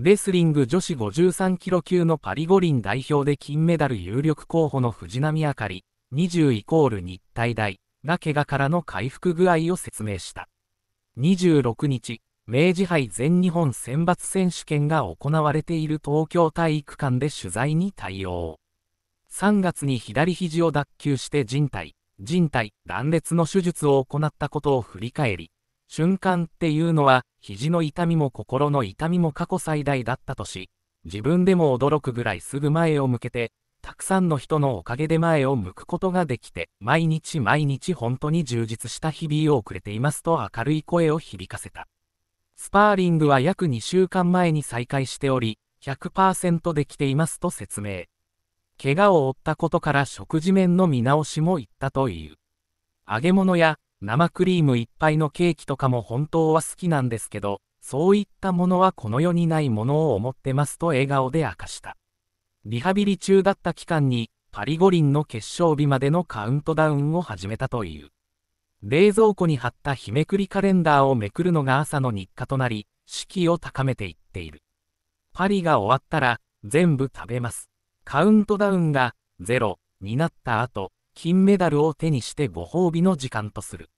レスリング女子53キロ級のパリ五輪代表で金メダル有力候補の藤波あかり、20イコール日体大が怪我からの回復具合を説明した。26日、明治杯全日本選抜選手権が行われている東京体育館で取材に対応。3月に左肘を脱臼して人体、人体、断裂の手術を行ったことを振り返り、瞬間っていうのは、肘の痛みも心の痛みも過去最大だったとし、自分でも驚くぐらいすぐ前を向けて、たくさんの人のおかげで前を向くことができて、毎日毎日本当に充実した日々を送れていますと明るい声を響かせた。スパーリングは約2週間前に再開しており、100%できていますと説明。怪我を負ったことから食事面の見直しも言ったという。揚げ物や生クリームいっぱいのケーキとかも本当は好きなんですけど、そういったものはこの世にないものを思ってますと笑顔で明かした。リハビリ中だった期間に、パリ五輪の決勝日までのカウントダウンを始めたという。冷蔵庫に貼った日めくりカレンダーをめくるのが朝の日課となり、士気を高めていっている。パリが終わったら、全部食べます。カウントダウンが、0になった後、金メダルを手にしてご褒美の時間とする。